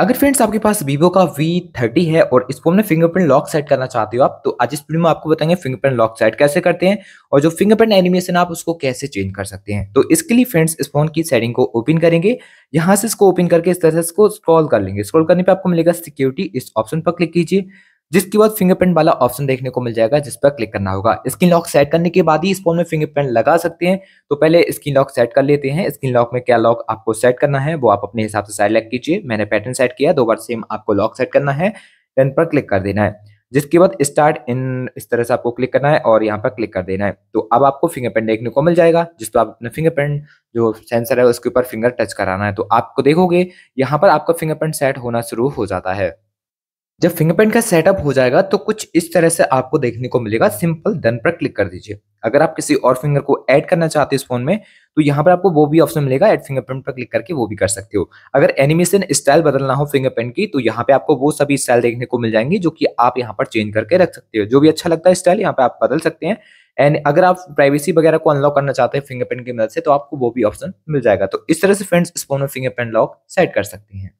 अगर फ्रेंड्स आपके पास वीवो का V30 है और इस फोन में फिंगरप्रिंट लॉक सेट करना चाहते हो आप तो आज इस वीडियो में आपको बताएंगे फिंगरप्रिंट लॉक सेट कैसे करते हैं और जो फिंगरप्रिंट एनिमेशन आप उसको कैसे चेंज कर सकते हैं तो इसके लिए फ्रेंड्स इस फोन की सेटिंग को ओपन करेंगे यहां से इसको ओपन करके इस तरह से इसको स्क्रॉल कर लेंगे स्क्रॉल करने पर आपको मिलेगा सिक्योरिटी इस ऑप्शन पर क्लिक कीजिए जिसके बाद फिंगरप्रिंट वाला ऑप्शन देखने को मिल जाएगा जिस पर क्लिक करना होगा स्क्रीन लॉक सेट करने के बाद ही इस फोन में फिंगरप्रिंट लगा सकते हैं तो पहले स्क्रीन लॉक सेट कर लेते हैं स्क्रीन लॉक में क्या लॉक आपको सेट करना है वो आप अपने हिसाब से सेलेक्ट कीजिए मैंने पैटर्न सेट किया दो बार सेम आपको लॉक सेट करना है टेन पर क्लिक कर देना है जिसके बाद स्टार्ट इन इस तरह से आपको क्लिक करना है और यहाँ पर क्लिक कर देना है तो अब आपको फिंगरप्रिंट देखने को मिल जाएगा जिस पर आप अपने फिंगरप्रिंट जो सेंसर है उसके ऊपर फिंगर टच कराना है तो आपको देखोगे यहाँ पर आपका फिंगरप्रिंट सेट होना शुरू हो जाता है जब फिंगरप्रिंट का सेटअप हो जाएगा तो कुछ इस तरह से आपको देखने को मिलेगा सिंपल डन पर क्लिक कर दीजिए अगर आप किसी और फिंगर को ऐड करना चाहते हैं इस फोन में तो यहाँ पर आपको वो भी ऑप्शन मिलेगा ऐड फिंगरप्रिंट पर क्लिक करके वो भी कर सकते हो अगर एनिमेशन स्टाइल बदलना हो फिंगरप्रिंट की तो यहाँ पे आपको वो सभी स्टाइल देखने को मिल जाएंगी जो कि आप यहाँ पर चेंज करके रख सकते हो जो भी अच्छा लगता है स्टाइल यहाँ पे आप बदल सकते हैं एंड अगर आप प्राइवेसी वगैरह को अनलॉक करना चाहते हैं फिंगरप्रिंट की मदद से तो आपको वो भी ऑप्शन मिल जाएगा तो इस तरह से फ्रेंड्स इस फोन में फिंगरप्रिंट लॉक सेट कर सकते हैं